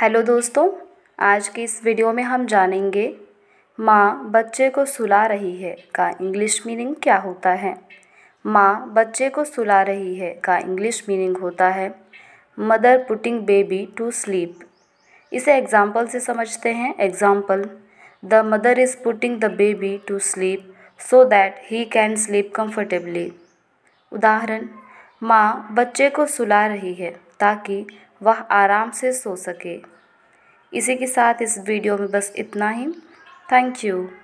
hello दोस्तों आज की इस वीडियो में हम जानेंगे माँ बच्चे को सुला रही है का इंग्लिश मीनिंग क्या होता है माँ बच्चे को सुला रही है का इंग्लिश मीनिंग होता है mother putting baby to sleep इसे एग्जाम्पल से समझते हैं example the mother is putting the baby to sleep so that he can sleep comfortably उदाहरण माँ बच्चे को सुला रही है ताकि वह आराम से सो सके इसी के साथ इस वीडियो में बस इतना ही थैंक यू